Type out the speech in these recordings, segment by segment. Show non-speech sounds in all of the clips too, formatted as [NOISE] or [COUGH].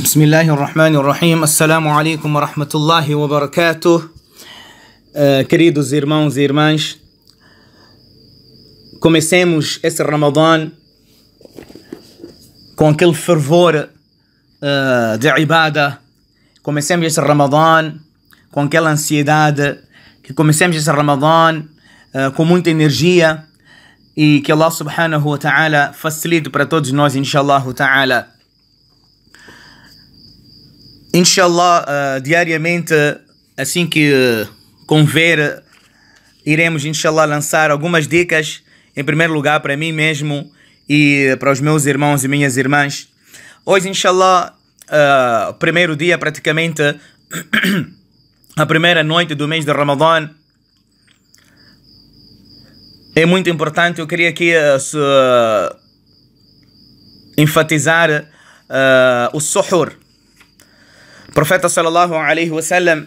بسم الله الرحمن الرحيم السلام عليكم ورحمة الله وبركاته uh, queridos irmãos e irmãs comecemos esse Ramadã com aquele fervor uh, de ibada comecemos esse Ramadã com aquela ansiedade que comecemos esse Ramadã uh, eh, com muita energia e que Allah subhanahu wa ta'ala facilite para todos nós inshallah ta'ala Inshallah, uh, diariamente, assim que uh, conver, iremos, inshallah, lançar algumas dicas, em primeiro lugar, para mim mesmo e para os meus irmãos e minhas irmãs. Hoje, inshallah, uh, primeiro dia, praticamente, [COUGHS] a primeira noite do mês de Ramadã. É muito importante, eu queria aqui uh, enfatizar uh, o suhur profeta sallallahu alaihi wasallam,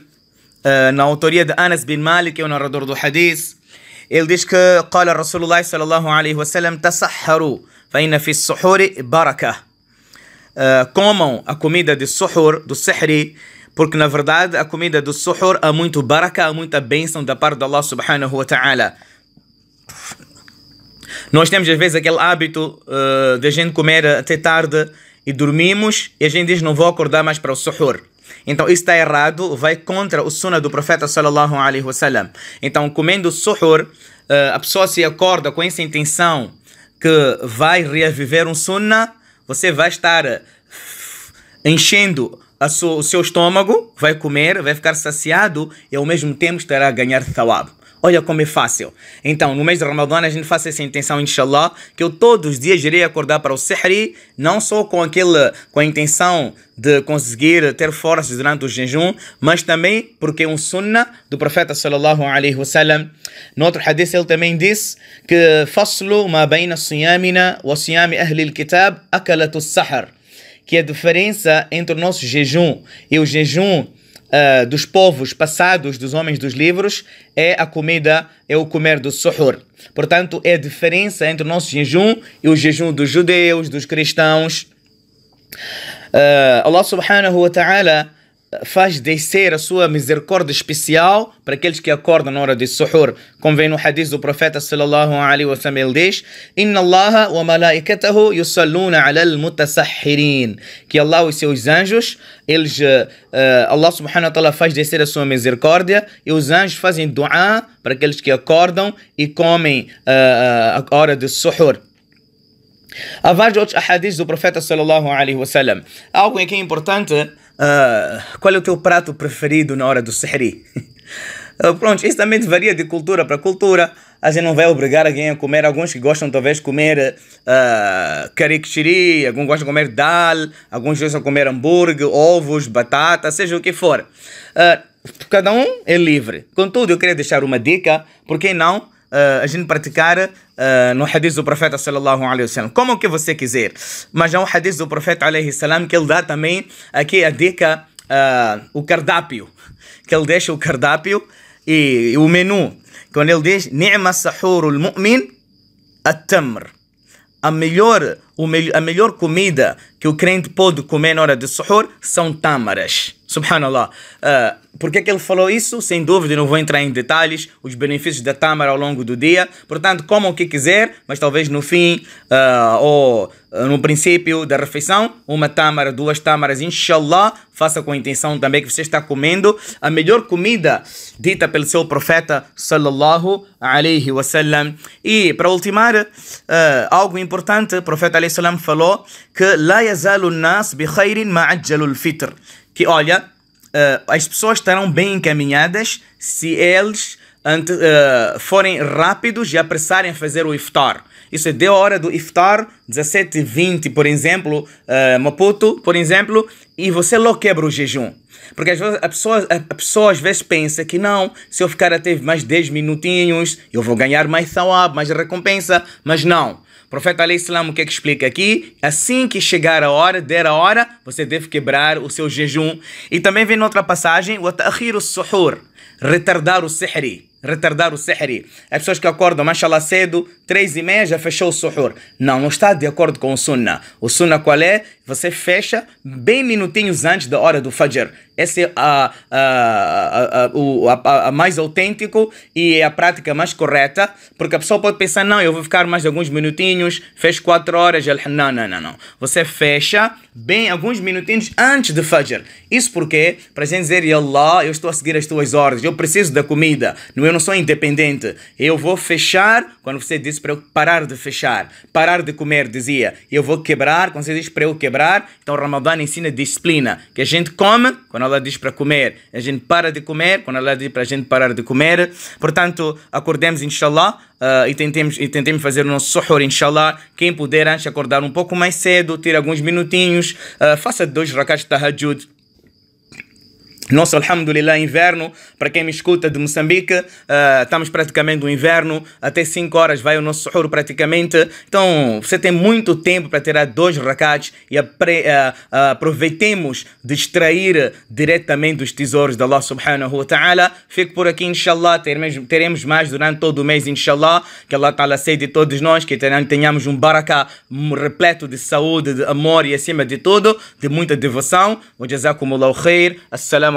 eh, na autoria de Anas bin Malik, que é o narrador do hadith, ele diz que قال رسول الله صلى الله عليه وسلم تسحروا فإن في baraka. uh, comam a comida de suhur, do sihri, porque na verdade a comida do suhur há muito baraka, há muita bênção da parte de Allah subhanahu wa ta'ala. Nós temos às vezes aquele hábito uh, de a gente comer até tarde e dormimos e a gente diz não vou acordar mais para o suhur. Então isso está errado, vai contra o sunnah do profeta sallallahu alaihi wasallam. Então comendo suhur, eh, a pessoa se acorda com essa intenção que vai reviver um sunnah, você vai estar eh, enchendo o seu estômago vai comer, vai ficar saciado e ao mesmo tempo estará a ganhar thawab. Olha como é fácil. Então, no mês de Ramadã, a gente faz essa intenção, inshallah, que eu todos os dias irei acordar para o Sihri, não só com, aquele, com a intenção de conseguir ter forças durante o jejum, mas também porque é um sunnah do profeta sallallahu alaihi wasallam. No outro hadith, ele também disse que faslu ma baina siyamina wa siyami ahli al-kitab akalatu sahar que é a diferença entre o nosso jejum e o jejum uh, dos povos passados, dos homens dos livros, é a comida, é o comer do suhur. Portanto, é a diferença entre o nosso jejum e o jejum dos judeus, dos cristãos. Uh, Allah subhanahu wa ta'ala faz descer a sua misericórdia especial para aqueles que acordam na hora de suhur. Como vem no hadith do profeta sallallahu alaihi sallam, ele diz: "Inna Allaha wa malaikatahu yusalluna al mutasahhirin". Que Allah e seus anjos, eles uh, Allah subhanahu wa ta'ala faz descer a sua misericórdia e os anjos fazem du'a para aqueles que acordam e comem uh, a hora de suhur. Há vários outros hadiths do profeta sallallahu alaihi sallam. Algo que é importante Uh, qual é o teu prato preferido na hora do sehri? [LAUGHS] Ah, pronto, isso também varia de cultura para cultura. A gente não vai obrigar alguém a comer. Alguns que gostam talvez de comer uh, alguns gostam de comer dal, alguns gostam de comer hambúrguer, ovos, batata, seja o que for. Uh, cada um é livre. Contudo, eu queria deixar uma dica, por que não uh, a gente praticar uh, no hadith do profeta sallallahu alaihi wasallam, como que você quiser. Mas há um hadith do profeta alaihi salam que ele dá também aqui a dica, uh, o cardápio, que ele deixa o cardápio e, e o menu, quando ele diz ni'ma sahurul mu'min at-tamr. A melhor, a melhor comida que o crente pode comer na hora de suhor são tâmaras. Subhanallah. Uh, por que, é que ele falou isso? Sem dúvida, não vou entrar em detalhes, os benefícios da tamar ao longo do dia. Portanto, comam o que quiser, mas talvez no fim uh, ou ah, no princípio da refeição, uma tamar, duas Tâmaras, inshallah, faça com a intenção também que você está comendo a melhor comida dita pelo seu profeta, sallallahu alaihi wasallam. E para ultimar, algo importante, o profeta, alaihi wasallam, falou que La yazalu nas bi khairin ma'ajjalul fitr que, olha, uh, as pessoas estarão bem encaminhadas se eles ante, uh, forem rápidos e apressarem a fazer o iftar. Isso é de hora do iftar, 17 20 por exemplo, uh, Maputo, por exemplo, e você logo quebra o jejum. Porque às vezes a pessoa, a pessoa às vezes pensa que não, se eu ficar até mais 10 minutinhos, eu vou ganhar mais thawab, mais recompensa, mas não. O profeta Islam o que, é que explica aqui? Assim que chegar a hora, der a hora, você deve quebrar o seu jejum. E também vem noutra passagem, o suhur, retardar o sihri. Retardar o sihri. As pessoas que acordam, mashallah, cedo, três e meia, já fechou o suhur. Não, não está de acordo com o sunnah. O sunnah qual é? você fecha bem minutinhos antes da hora do Fajr. Esse é a, a, a, a, mais autêntico e é a prática mais correta, porque a pessoa pode pensar, não, eu vou ficar mais alguns minutinhos, fez quatro horas, não, não, não, não. Você fecha bem alguns minutinhos antes do Fajr. Isso porque, para a gente dizer, Allah, eu estou a seguir as tuas ordens, eu preciso da comida, eu não sou independente, eu vou fechar, quando você disse para eu parar de fechar, parar de comer, dizia, eu vou quebrar, quando você diz para eu quebrar, quebrar. Então o ensina disciplina, que a gente come quando Allah diz para comer, a gente para de comer quando Allah diz para a gente parar de comer. Portanto, acordemos inshallah uh, e, tentemos, e tentemos fazer o nosso suhor, inshallah. Quem puder antes acordar um pouco mais cedo, ter alguns minutinhos, uh, faça dois rakats de tahajjud nosso Alhamdulillah inverno, para quem me escuta de Moçambique, uh, estamos praticamente no inverno, até 5 horas vai o nosso suhoor praticamente. Então você tem muito tempo para tirar dois rakats e apre, uh, uh, aproveitemos de extrair diretamente dos tesouros de Allah subhanahu wa ta'ala. Fico por aqui, inshallah, teremos, teremos mais durante todo o mês, inshallah. Que Allah ta'ala sei de todos nós, que tenhamos um baraka repleto de saúde, de amor e acima de tudo, de muita devoção. O jazakumullahu khair. Assalamu